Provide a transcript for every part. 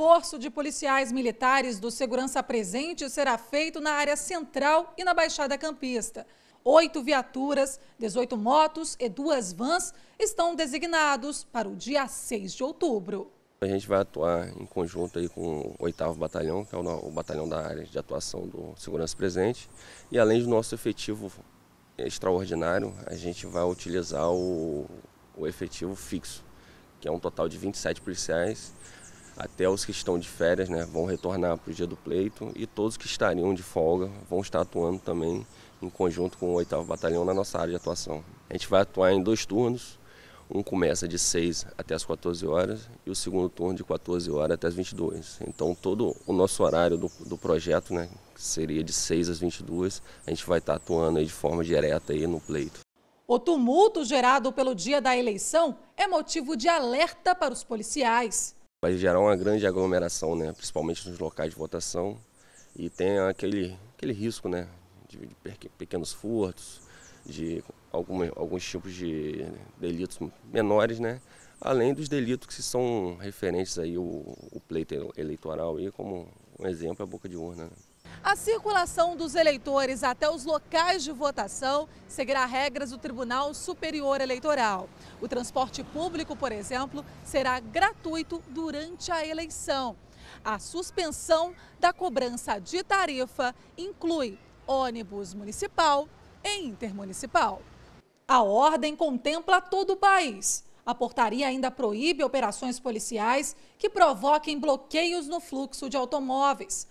reforço de policiais militares do segurança presente será feito na área central e na Baixada Campista. Oito viaturas, 18 motos e duas vans estão designados para o dia 6 de outubro. A gente vai atuar em conjunto aí com o 8 Batalhão, que é o batalhão da área de atuação do Segurança Presente, e além do nosso efetivo extraordinário, a gente vai utilizar o, o efetivo fixo, que é um total de 27 policiais, até os que estão de férias né, vão retornar para o dia do pleito e todos que estariam de folga vão estar atuando também em conjunto com o 8 Batalhão na nossa área de atuação. A gente vai atuar em dois turnos, um começa de 6 até as 14 horas e o segundo turno de 14 horas até as 22. Então todo o nosso horário do, do projeto, né, que seria de 6 às 22, a gente vai estar atuando de forma direta aí no pleito. O tumulto gerado pelo dia da eleição é motivo de alerta para os policiais. Vai gerar é uma grande aglomeração, né? principalmente nos locais de votação, e tem aquele, aquele risco né? de, de pequenos furtos, de algumas, alguns tipos de delitos menores, né? além dos delitos que são referentes aí o, pleito eleitoral, e como um exemplo, a boca de urna. Né? A circulação dos eleitores até os locais de votação seguirá regras do Tribunal Superior Eleitoral. O transporte público, por exemplo, será gratuito durante a eleição. A suspensão da cobrança de tarifa inclui ônibus municipal e intermunicipal. A ordem contempla todo o país. A portaria ainda proíbe operações policiais que provoquem bloqueios no fluxo de automóveis.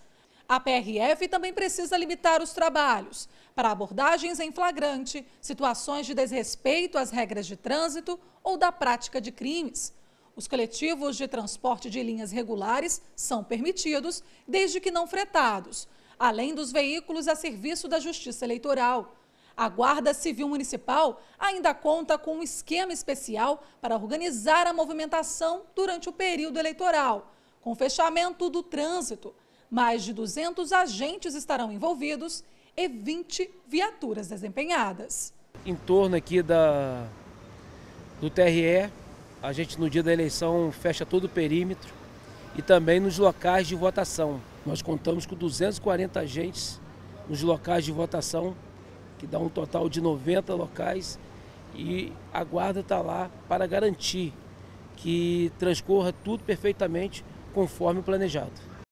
A PRF também precisa limitar os trabalhos para abordagens em flagrante, situações de desrespeito às regras de trânsito ou da prática de crimes. Os coletivos de transporte de linhas regulares são permitidos, desde que não fretados, além dos veículos a serviço da Justiça Eleitoral. A Guarda Civil Municipal ainda conta com um esquema especial para organizar a movimentação durante o período eleitoral, com fechamento do trânsito mais de 200 agentes estarão envolvidos e 20 viaturas desempenhadas. Em torno aqui da, do TRE, a gente no dia da eleição fecha todo o perímetro e também nos locais de votação. Nós contamos com 240 agentes nos locais de votação, que dá um total de 90 locais, e a guarda está lá para garantir que transcorra tudo perfeitamente conforme planejado.